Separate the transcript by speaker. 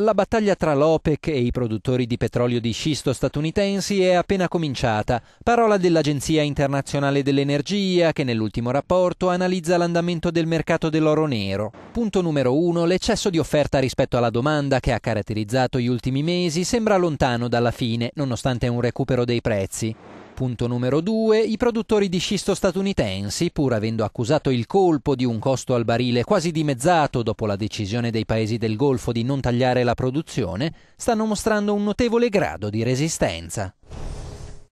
Speaker 1: La battaglia tra l'OPEC e i produttori di petrolio di scisto statunitensi è appena cominciata. Parola dell'Agenzia internazionale dell'energia che nell'ultimo rapporto analizza l'andamento del mercato dell'oro nero. Punto numero 1. L'eccesso di offerta rispetto alla domanda che ha caratterizzato gli ultimi mesi sembra lontano dalla fine, nonostante un recupero dei prezzi. Punto numero 2. I produttori di scisto statunitensi, pur avendo accusato il colpo di un costo al barile quasi dimezzato dopo la decisione dei paesi del Golfo di non tagliare la produzione, stanno mostrando un notevole grado di resistenza.